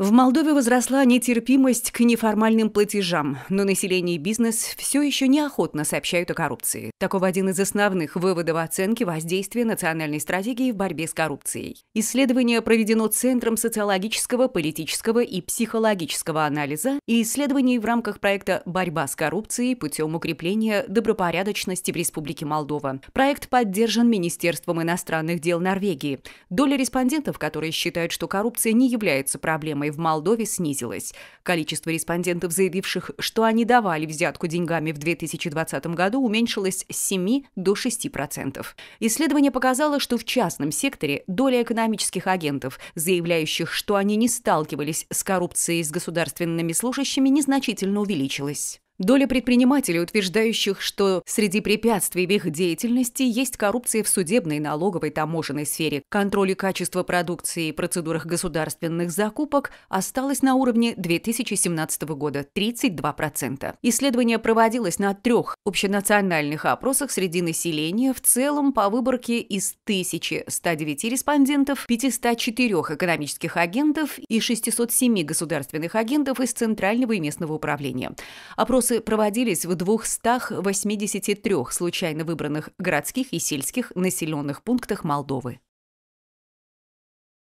В Молдове возросла нетерпимость к неформальным платежам, но население и бизнес все еще неохотно сообщают о коррупции. Таков один из основных выводов оценки воздействия национальной стратегии в борьбе с коррупцией. Исследование проведено Центром социологического, политического и психологического анализа и исследований в рамках проекта «Борьба с коррупцией путем укрепления добропорядочности в Республике Молдова». Проект поддержан Министерством иностранных дел Норвегии. Доля респондентов, которые считают, что коррупция не является проблемой в Молдове снизилось. Количество респондентов, заявивших, что они давали взятку деньгами в 2020 году, уменьшилось с 7 до 6%. Исследование показало, что в частном секторе доля экономических агентов, заявляющих, что они не сталкивались с коррупцией с государственными служащими, незначительно увеличилась. Доля предпринимателей, утверждающих, что среди препятствий в их деятельности есть коррупция в судебной, налоговой, таможенной сфере, контроле качества продукции и процедурах государственных закупок, осталась на уровне 2017 года – 32%. Исследование проводилось на трех общенациональных опросах среди населения в целом по выборке из 1109 респондентов, 504 экономических агентов и 607 государственных агентов из Центрального и местного управления. Опрос Опросы проводились в 283 случайно выбранных городских и сельских населенных пунктах Молдовы.